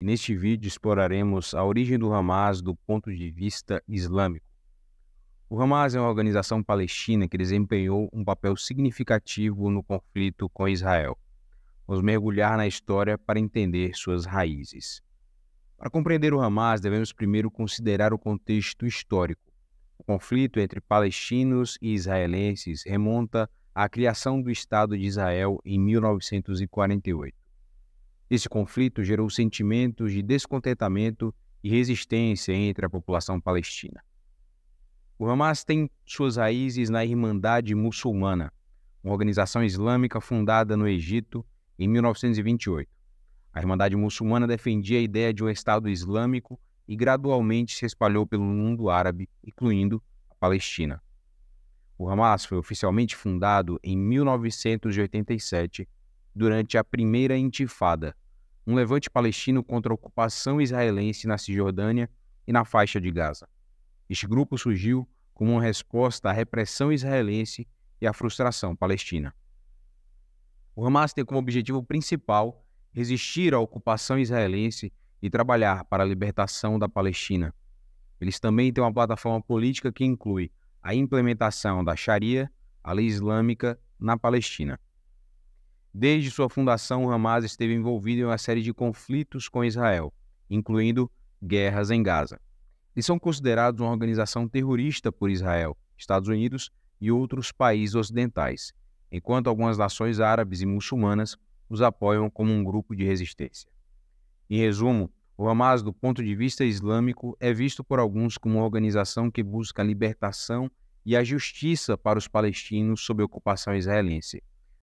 neste vídeo exploraremos a origem do Hamas do ponto de vista islâmico. O Hamas é uma organização palestina que desempenhou um papel significativo no conflito com Israel. Vamos mergulhar na história para entender suas raízes. Para compreender o Hamas, devemos primeiro considerar o contexto histórico. O conflito entre palestinos e israelenses remonta à criação do Estado de Israel em 1948. Esse conflito gerou sentimentos de descontentamento e resistência entre a população palestina. O Hamas tem suas raízes na Irmandade Muçulmana, uma organização islâmica fundada no Egito em 1928. A Irmandade Muçulmana defendia a ideia de um Estado Islâmico e gradualmente se espalhou pelo mundo árabe, incluindo a Palestina. O Hamas foi oficialmente fundado em 1987, durante a primeira Intifada, um levante palestino contra a ocupação israelense na Cisjordânia e na faixa de Gaza. Este grupo surgiu como uma resposta à repressão israelense e à frustração palestina. O Hamas tem como objetivo principal resistir à ocupação israelense e trabalhar para a libertação da Palestina. Eles também têm uma plataforma política que inclui a implementação da Sharia, a lei islâmica, na Palestina. Desde sua fundação, Hamas esteve envolvido em uma série de conflitos com Israel, incluindo guerras em Gaza. Eles são considerados uma organização terrorista por Israel, Estados Unidos e outros países ocidentais, enquanto algumas nações árabes e muçulmanas os apoiam como um grupo de resistência. Em resumo, o Hamas, do ponto de vista islâmico, é visto por alguns como uma organização que busca a libertação e a justiça para os palestinos sob ocupação israelense.